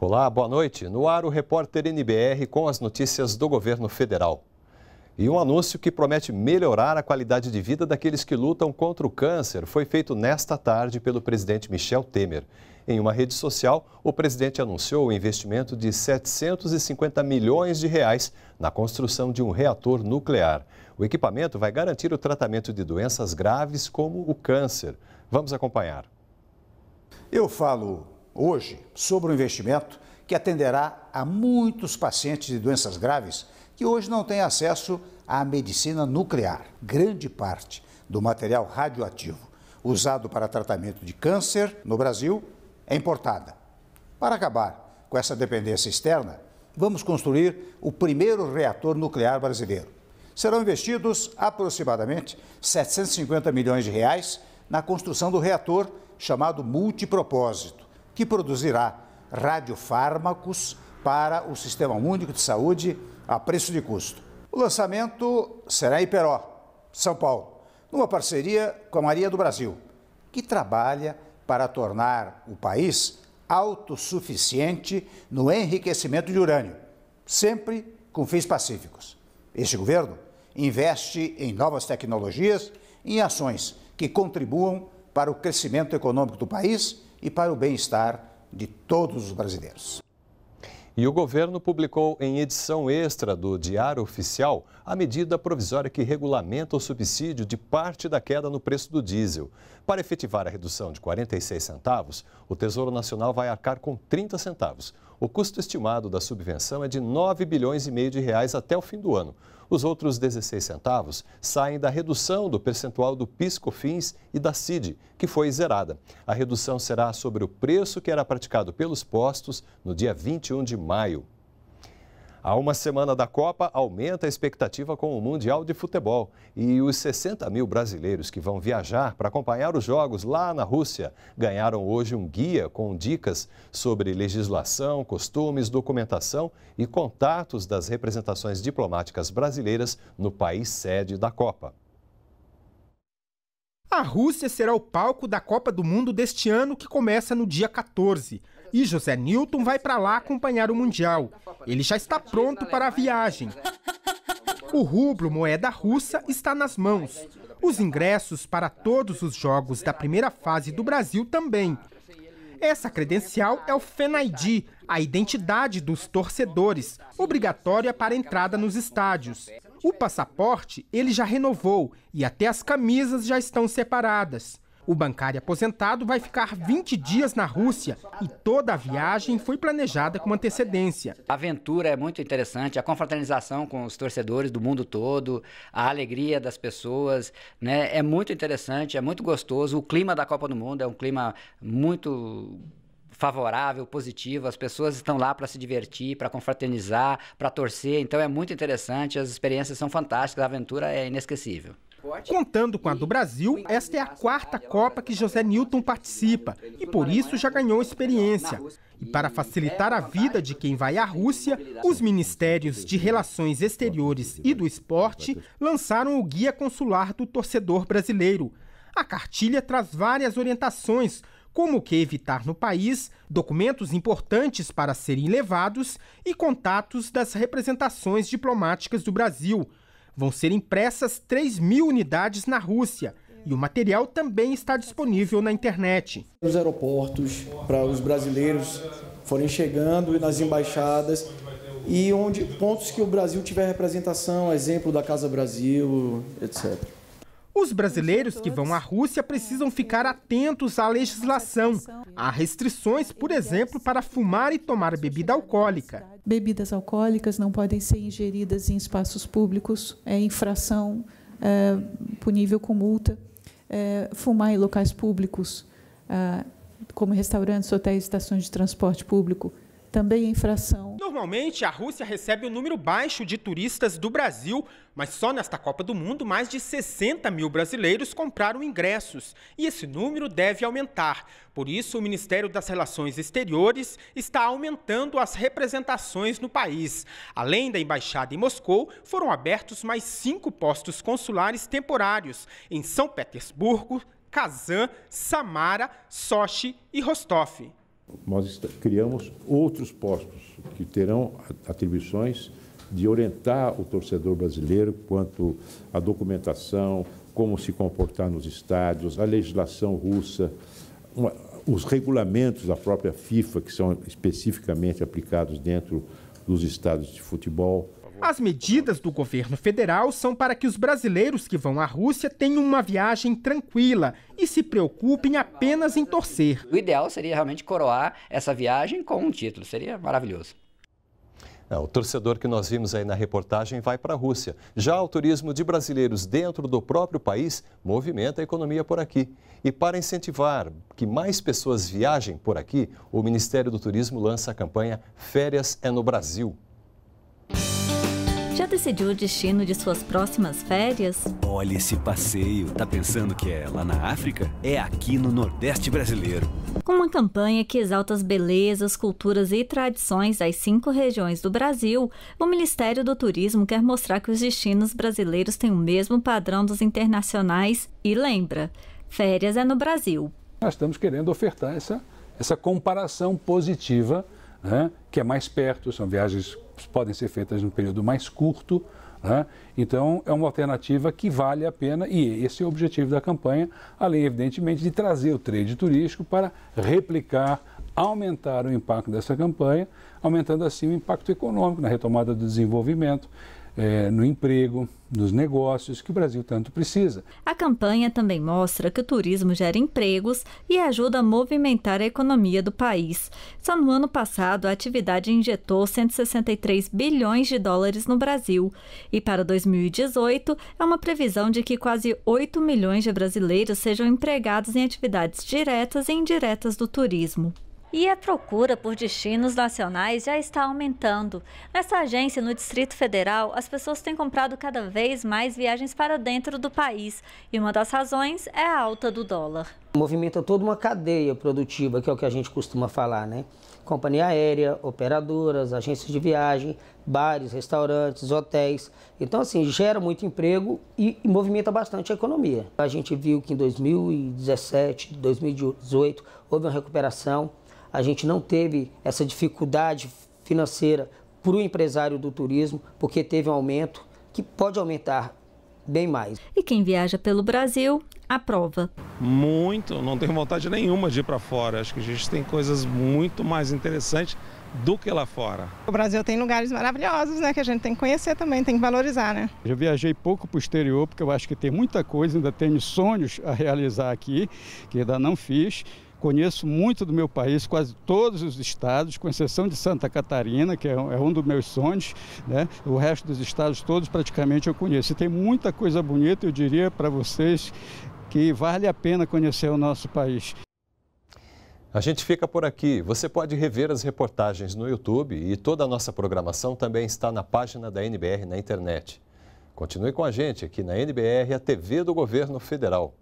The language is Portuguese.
Olá, boa noite. No ar o repórter NBR com as notícias do governo federal. E um anúncio que promete melhorar a qualidade de vida daqueles que lutam contra o câncer foi feito nesta tarde pelo presidente Michel Temer. Em uma rede social, o presidente anunciou o investimento de 750 milhões de reais na construção de um reator nuclear. O equipamento vai garantir o tratamento de doenças graves como o câncer. Vamos acompanhar. Eu falo hoje sobre um investimento que atenderá a muitos pacientes de doenças graves que hoje não têm acesso à medicina nuclear. Grande parte do material radioativo usado para tratamento de câncer no Brasil é importada. Para acabar com essa dependência externa, vamos construir o primeiro reator nuclear brasileiro. Serão investidos aproximadamente 750 milhões de reais na construção do reator chamado multipropósito que produzirá radiofármacos para o Sistema Único de Saúde a preço de custo. O lançamento será em Iperó, São Paulo, numa parceria com a Maria do Brasil, que trabalha para tornar o país autossuficiente no enriquecimento de urânio, sempre com fins pacíficos. Este governo investe em novas tecnologias e em ações que contribuam para o crescimento econômico do país e para o bem-estar de todos os brasileiros. E o governo publicou em edição extra do Diário Oficial a medida provisória que regulamenta o subsídio de parte da queda no preço do diesel. Para efetivar a redução de 46 centavos, o Tesouro Nacional vai arcar com 30 centavos. O custo estimado da subvenção é de 9 bilhões e meio de reais até o fim do ano. Os outros 16 centavos saem da redução do percentual do PIS/COFINS e da CID, que foi zerada. A redução será sobre o preço que era praticado pelos postos no dia 21 de maio. A uma semana da Copa, aumenta a expectativa com o Mundial de Futebol. E os 60 mil brasileiros que vão viajar para acompanhar os jogos lá na Rússia ganharam hoje um guia com dicas sobre legislação, costumes, documentação e contatos das representações diplomáticas brasileiras no país sede da Copa. A Rússia será o palco da Copa do Mundo deste ano, que começa no dia 14 e José Newton vai para lá acompanhar o Mundial. Ele já está pronto para a viagem. O rublo moeda russa está nas mãos. Os ingressos para todos os jogos da primeira fase do Brasil também. Essa credencial é o FENAID, a identidade dos torcedores, obrigatória para entrada nos estádios. O passaporte ele já renovou e até as camisas já estão separadas. O bancário aposentado vai ficar 20 dias na Rússia e toda a viagem foi planejada com antecedência. A aventura é muito interessante, a confraternização com os torcedores do mundo todo, a alegria das pessoas, né? É muito interessante, é muito gostoso. O clima da Copa do Mundo é um clima muito favorável, positivo. As pessoas estão lá para se divertir, para confraternizar, para torcer. Então é muito interessante, as experiências são fantásticas, a aventura é inesquecível. Contando com a do Brasil, esta é a quarta Copa que José Newton participa né? e por isso já ganhou experiência. E para facilitar é a vida de quem vai à Rússia, os Ministérios de Relações Exteriores e do Esporte lançaram o Guia Consular do Torcedor Brasileiro. A cartilha traz várias orientações, como o que evitar no país, documentos importantes para serem levados e contatos das representações diplomáticas do Brasil. Vão ser impressas 3 mil unidades na Rússia e o material também está disponível na internet. Os aeroportos para os brasileiros forem chegando e nas embaixadas e onde pontos que o Brasil tiver representação, exemplo da Casa Brasil, etc. Os brasileiros que vão à Rússia precisam ficar atentos à legislação. Há restrições, por exemplo, para fumar e tomar bebida alcoólica. Bebidas alcoólicas não podem ser ingeridas em espaços públicos, é infração é, punível com multa. É, fumar em locais públicos, é, como restaurantes, hotéis, estações de transporte público, também é infração Normalmente, a Rússia recebe um número baixo de turistas do Brasil, mas só nesta Copa do Mundo, mais de 60 mil brasileiros compraram ingressos. E esse número deve aumentar. Por isso, o Ministério das Relações Exteriores está aumentando as representações no país. Além da embaixada em Moscou, foram abertos mais cinco postos consulares temporários em São Petersburgo, Kazan, Samara, Sochi e Rostov. Nós criamos outros postos que terão atribuições de orientar o torcedor brasileiro quanto à documentação, como se comportar nos estádios, a legislação russa, uma, os regulamentos da própria FIFA, que são especificamente aplicados dentro dos estádios de futebol. As medidas do governo federal são para que os brasileiros que vão à Rússia tenham uma viagem tranquila e se preocupem apenas em torcer. O ideal seria realmente coroar essa viagem com um título, seria maravilhoso. É, o torcedor que nós vimos aí na reportagem vai para a Rússia. Já o turismo de brasileiros dentro do próprio país movimenta a economia por aqui. E para incentivar que mais pessoas viajem por aqui, o Ministério do Turismo lança a campanha Férias é no Brasil. Já decidiu o destino de suas próximas férias? Olha esse passeio. Tá pensando que é lá na África? É aqui no Nordeste brasileiro. Com uma campanha que exalta as belezas, culturas e tradições das cinco regiões do Brasil, o Ministério do Turismo quer mostrar que os destinos brasileiros têm o mesmo padrão dos internacionais e lembra, férias é no Brasil. Nós estamos querendo ofertar essa, essa comparação positiva né, que é mais perto, são viagens que podem ser feitas num período mais curto. Né? Então, é uma alternativa que vale a pena e esse é o objetivo da campanha, além, evidentemente, de trazer o trade turístico para replicar, aumentar o impacto dessa campanha, aumentando assim o impacto econômico na retomada do desenvolvimento é, no emprego, nos negócios que o Brasil tanto precisa. A campanha também mostra que o turismo gera empregos e ajuda a movimentar a economia do país. Só no ano passado, a atividade injetou 163 bilhões de dólares no Brasil. E para 2018, é uma previsão de que quase 8 milhões de brasileiros sejam empregados em atividades diretas e indiretas do turismo. E a procura por destinos nacionais já está aumentando. Nessa agência no Distrito Federal, as pessoas têm comprado cada vez mais viagens para dentro do país. E uma das razões é a alta do dólar. Movimenta toda uma cadeia produtiva, que é o que a gente costuma falar, né? Companhia aérea, operadoras, agências de viagem, bares, restaurantes, hotéis. Então, assim, gera muito emprego e, e movimenta bastante a economia. A gente viu que em 2017, 2018, houve uma recuperação a gente não teve essa dificuldade financeira para o empresário do turismo, porque teve um aumento que pode aumentar bem mais. E quem viaja pelo Brasil aprova. Muito, não tenho vontade nenhuma de ir para fora. Acho que a gente tem coisas muito mais interessantes do que lá fora. O Brasil tem lugares maravilhosos, né, que a gente tem que conhecer também, tem que valorizar, né? Eu viajei pouco para o exterior porque eu acho que tem muita coisa, ainda tenho sonhos a realizar aqui que ainda não fiz. Conheço muito do meu país, quase todos os estados, com exceção de Santa Catarina, que é, é um dos meus sonhos. Né? O resto dos estados todos praticamente eu conheço. E tem muita coisa bonita, eu diria para vocês que vale a pena conhecer o nosso país. A gente fica por aqui. Você pode rever as reportagens no YouTube e toda a nossa programação também está na página da NBR na internet. Continue com a gente aqui na NBR, a TV do Governo Federal.